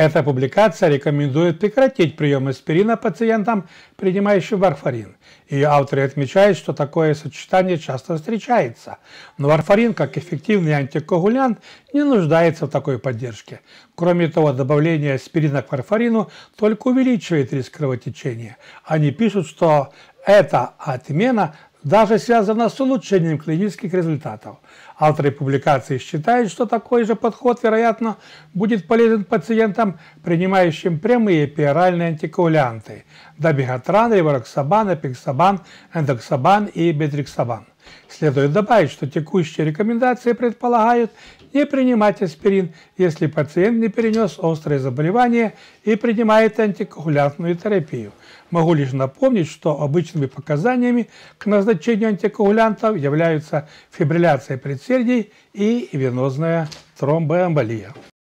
Эта публикация рекомендует прекратить прием аспирина пациентам, принимающим варфарин. Ее авторы отмечают, что такое сочетание часто встречается. Но варфарин, как эффективный антикоагулянт, не нуждается в такой поддержке. Кроме того, добавление аспирина к варфарину только увеличивает риск кровотечения. Они пишут, что эта отмена даже связано с улучшением клинических результатов. Авторы публикации считают, что такой же подход, вероятно, будет полезен пациентам, принимающим прямые пиоральные антикоагулянты – добигатран, ривороксабан, эпиксабан, эндоксабан и бетриксабан. Следует добавить, что текущие рекомендации предполагают не принимать аспирин, если пациент не перенес острое заболевание и принимает антикоагулянтную терапию. Могу лишь напомнить, что обычными показаниями к назначению антикоагулянтов являются фибрилляция предсердий и венозная тромбоэмболия.